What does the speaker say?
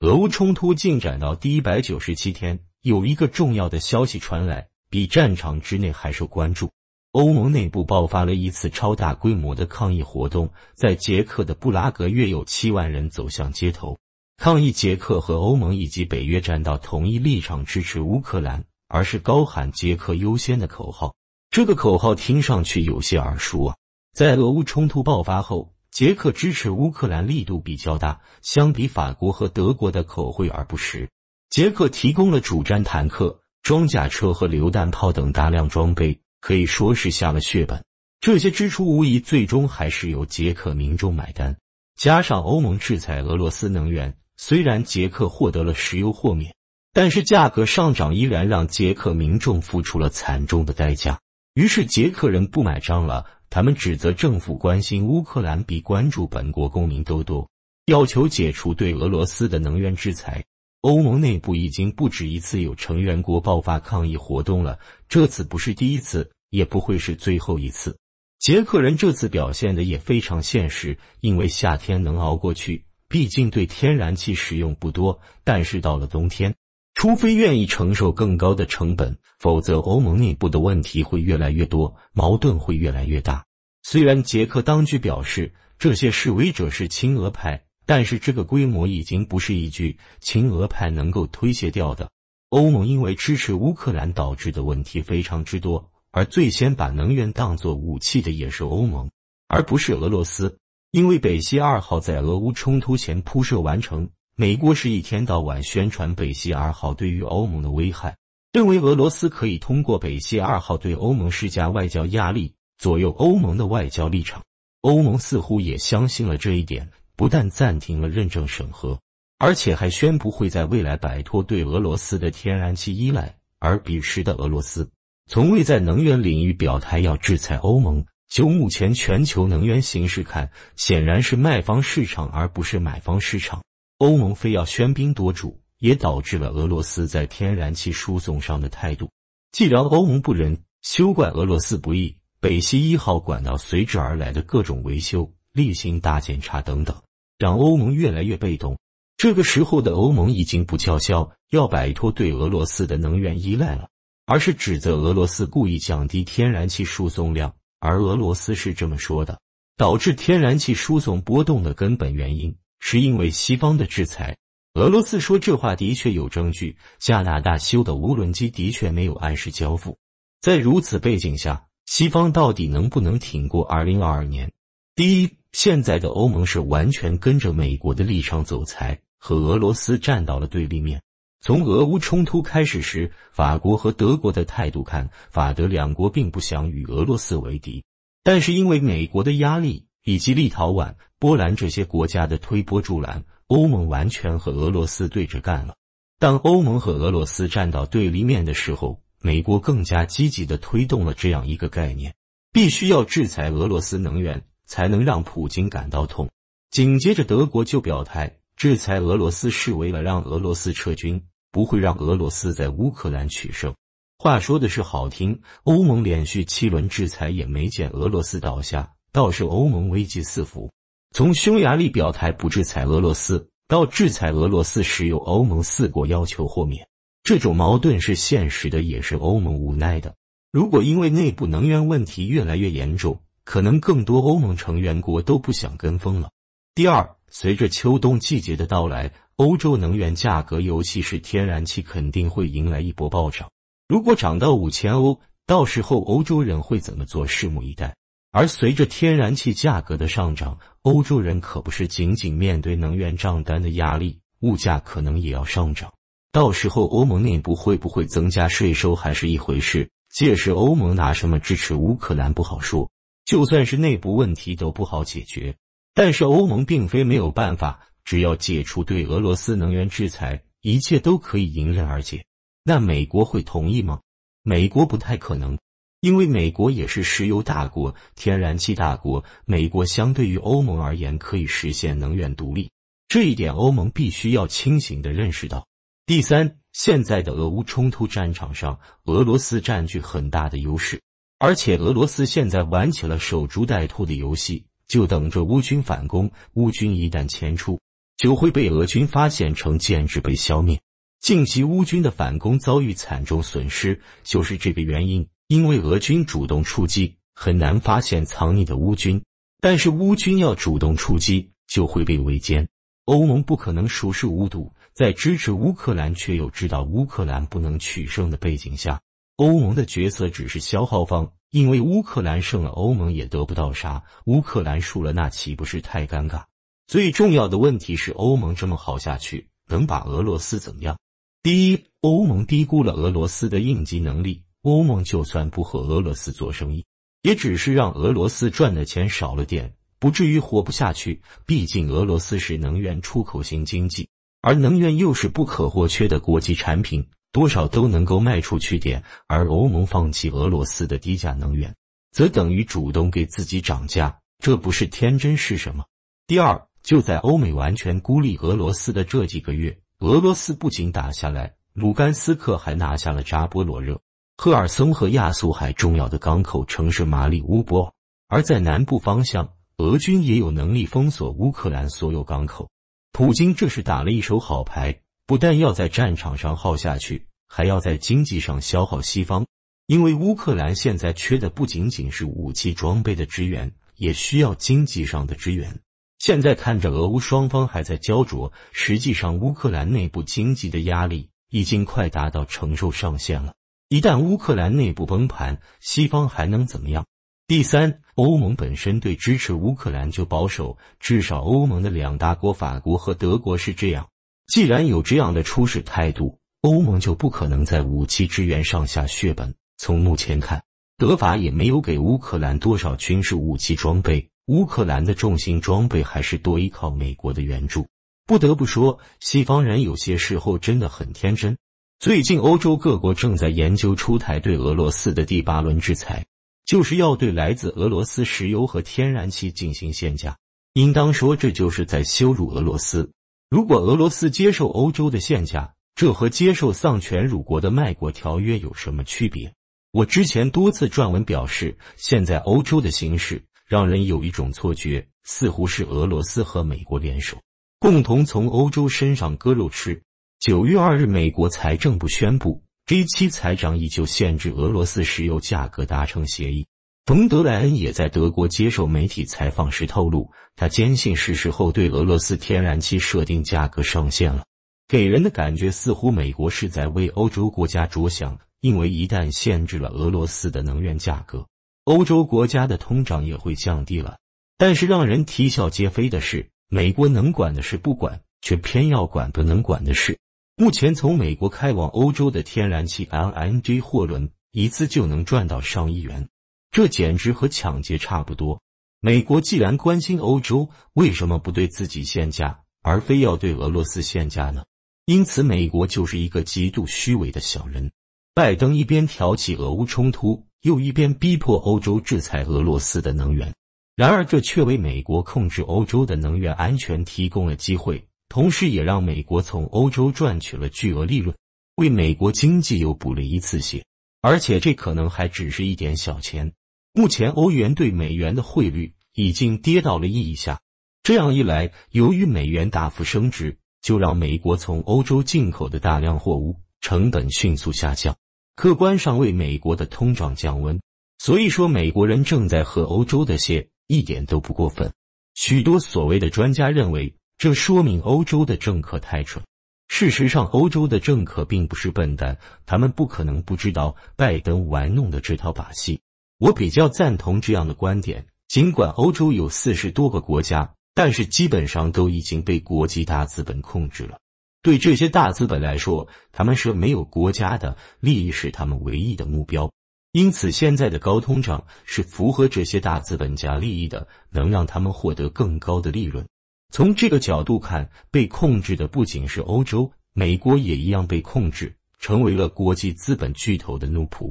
俄乌冲突进展到第一百九十七天，有一个重要的消息传来，比战场之内还受关注。欧盟内部爆发了一次超大规模的抗议活动，在捷克的布拉格，约有七万人走向街头抗议。捷克和欧盟以及北约站到同一立场，支持乌克兰，而是高喊“捷克优先”的口号。这个口号听上去有些耳熟啊！在俄乌冲突爆发后。捷克支持乌克兰力度比较大，相比法国和德国的口惠而不实，捷克提供了主战坦克、装甲车和榴弹炮等大量装备，可以说是下了血本。这些支出无疑最终还是由捷克民众买单。加上欧盟制裁俄罗斯能源，虽然捷克获得了石油豁免，但是价格上涨依然让捷克民众付出了惨重的代价。于是捷克人不买账了。他们指责政府关心乌克兰比关注本国公民都多，要求解除对俄罗斯的能源制裁。欧盟内部已经不止一次有成员国爆发抗议活动了，这次不是第一次，也不会是最后一次。捷克人这次表现的也非常现实，因为夏天能熬过去，毕竟对天然气使用不多。但是到了冬天，除非愿意承受更高的成本，否则欧盟内部的问题会越来越多，矛盾会越来越大。虽然捷克当局表示这些示威者是亲俄派，但是这个规模已经不是一句亲俄派能够推卸掉的。欧盟因为支持乌克兰导致的问题非常之多，而最先把能源当作武器的也是欧盟，而不是俄罗斯。因为北溪二号在俄乌冲突前铺设完成，美国是一天到晚宣传北溪二号对于欧盟的危害，认为俄罗斯可以通过北溪二号对欧盟施加外交压力。左右欧盟的外交立场，欧盟似乎也相信了这一点，不但暂停了认证审核，而且还宣布会在未来摆脱对俄罗斯的天然气依赖。而彼时的俄罗斯从未在能源领域表态要制裁欧盟。就目前全球能源形势看，显然是卖方市场而不是买方市场。欧盟非要喧宾夺主，也导致了俄罗斯在天然气输送上的态度。既然欧盟不仁，休怪俄罗斯不义。北溪一号管道随之而来的各种维修、例行大检查等等，让欧盟越来越被动。这个时候的欧盟已经不叫嚣要摆脱对俄罗斯的能源依赖了，而是指责俄罗斯故意降低天然气输送量。而俄罗斯是这么说的：导致天然气输送波动的根本原因，是因为西方的制裁。俄罗斯说这话的确有证据，加拿大修的无轮机的确没有按时交付。在如此背景下，西方到底能不能挺过二零二二年？第一，现在的欧盟是完全跟着美国的立场走，才和俄罗斯站到了对立面。从俄乌冲突开始时，法国和德国的态度看，法德两国并不想与俄罗斯为敌，但是因为美国的压力以及立陶宛、波兰这些国家的推波助澜，欧盟完全和俄罗斯对着干了。当欧盟和俄罗斯站到对立面的时候，美国更加积极地推动了这样一个概念：必须要制裁俄罗斯能源，才能让普京感到痛。紧接着，德国就表态，制裁俄罗斯是为了让俄罗斯撤军，不会让俄罗斯在乌克兰取胜。话说的是好听，欧盟连续七轮制裁也没见俄罗斯倒下，倒是欧盟危机四伏。从匈牙利表态不制裁俄罗斯，到制裁俄罗斯石油，欧盟四国要求豁免。这种矛盾是现实的，也是欧盟无奈的。如果因为内部能源问题越来越严重，可能更多欧盟成员国都不想跟风了。第二，随着秋冬季节的到来，欧洲能源价格，尤其是天然气，肯定会迎来一波暴涨。如果涨到五千欧，到时候欧洲人会怎么做？拭目以待。而随着天然气价格的上涨，欧洲人可不是仅仅面对能源账单的压力，物价可能也要上涨。到时候欧盟内部会不会增加税收还是一回事。届时欧盟拿什么支持乌克兰不好说，就算是内部问题都不好解决。但是欧盟并非没有办法，只要解除对俄罗斯能源制裁，一切都可以迎刃而解。那美国会同意吗？美国不太可能，因为美国也是石油大国、天然气大国，美国相对于欧盟而言可以实现能源独立，这一点欧盟必须要清醒的认识到。第三，现在的俄乌冲突战场上，俄罗斯占据很大的优势，而且俄罗斯现在玩起了守株待兔的游戏，就等着乌军反攻。乌军一旦前出，就会被俄军发现，成建制被消灭。近期乌军的反攻遭遇惨重损失，就是这个原因。因为俄军主动出击，很难发现藏匿的乌军，但是乌军要主动出击，就会被围歼。欧盟不可能熟视无睹。在支持乌克兰却又知道乌克兰不能取胜的背景下，欧盟的角色只是消耗方，因为乌克兰胜了，欧盟也得不到啥；乌克兰输了，那岂不是太尴尬？最重要的问题是，欧盟这么耗下去，能把俄罗斯怎样？第一，欧盟低估了俄罗斯的应急能力。欧盟就算不和俄罗斯做生意，也只是让俄罗斯赚的钱少了点，不至于活不下去。毕竟俄罗斯是能源出口型经济。而能源又是不可或缺的国际产品，多少都能够卖出去点。而欧盟放弃俄罗斯的低价能源，则等于主动给自己涨价，这不是天真是什么？第二，就在欧美完全孤立俄罗斯的这几个月，俄罗斯不仅打下来卢甘斯克，还拿下了扎波罗热、赫尔松和亚速海重要的港口城市马里乌波尔，而在南部方向，俄军也有能力封锁乌克兰所有港口。普京这是打了一手好牌，不但要在战场上耗下去，还要在经济上消耗西方。因为乌克兰现在缺的不仅仅是武器装备的支援，也需要经济上的支援。现在看着俄乌双方还在焦灼，实际上乌克兰内部经济的压力已经快达到承受上限了。一旦乌克兰内部崩盘，西方还能怎么样？第三，欧盟本身对支持乌克兰就保守，至少欧盟的两大国法国和德国是这样。既然有这样的初始态度，欧盟就不可能在武器支援上下血本。从目前看，德法也没有给乌克兰多少军事武器装备，乌克兰的重型装备还是多依靠美国的援助。不得不说，西方人有些时候真的很天真。最近，欧洲各国正在研究出台对俄罗斯的第八轮制裁。就是要对来自俄罗斯石油和天然气进行限价，应当说这就是在羞辱俄罗斯。如果俄罗斯接受欧洲的限价，这和接受丧权辱国的卖国条约有什么区别？我之前多次撰文表示，现在欧洲的形势让人有一种错觉，似乎是俄罗斯和美国联手，共同从欧洲身上割肉吃。九月二日，美国财政部宣布。这期财长已就限制俄罗斯石油价格达成协议。冯德莱恩也在德国接受媒体采访时透露，他坚信是时候对俄罗斯天然气设定价格上限了。给人的感觉似乎美国是在为欧洲国家着想，因为一旦限制了俄罗斯的能源价格，欧洲国家的通胀也会降低了。但是让人啼笑皆非的是，美国能管的事不管，却偏要管不能管的事。目前，从美国开往欧洲的天然气 （LNG） 货轮一次就能赚到上亿元，这简直和抢劫差不多。美国既然关心欧洲，为什么不对自己限价，而非要对俄罗斯限价呢？因此，美国就是一个极度虚伪的小人。拜登一边挑起俄乌冲突，又一边逼迫欧洲制裁俄罗斯的能源，然而这却为美国控制欧洲的能源安全提供了机会。同时，也让美国从欧洲赚取了巨额利润，为美国经济又补了一次血。而且，这可能还只是一点小钱。目前，欧元对美元的汇率已经跌到了一以下。这样一来，由于美元大幅升值，就让美国从欧洲进口的大量货物成本迅速下降，客观上为美国的通胀降温。所以说，美国人正在喝欧洲的血，一点都不过分。许多所谓的专家认为。这说明欧洲的政客太蠢。事实上，欧洲的政客并不是笨蛋，他们不可能不知道拜登玩弄的这套把戏。我比较赞同这样的观点。尽管欧洲有四十多个国家，但是基本上都已经被国际大资本控制了。对这些大资本来说，他们是没有国家的利益是他们唯一的目标。因此，现在的高通胀是符合这些大资本家利益的，能让他们获得更高的利润。从这个角度看，被控制的不仅是欧洲，美国也一样被控制，成为了国际资本巨头的奴仆。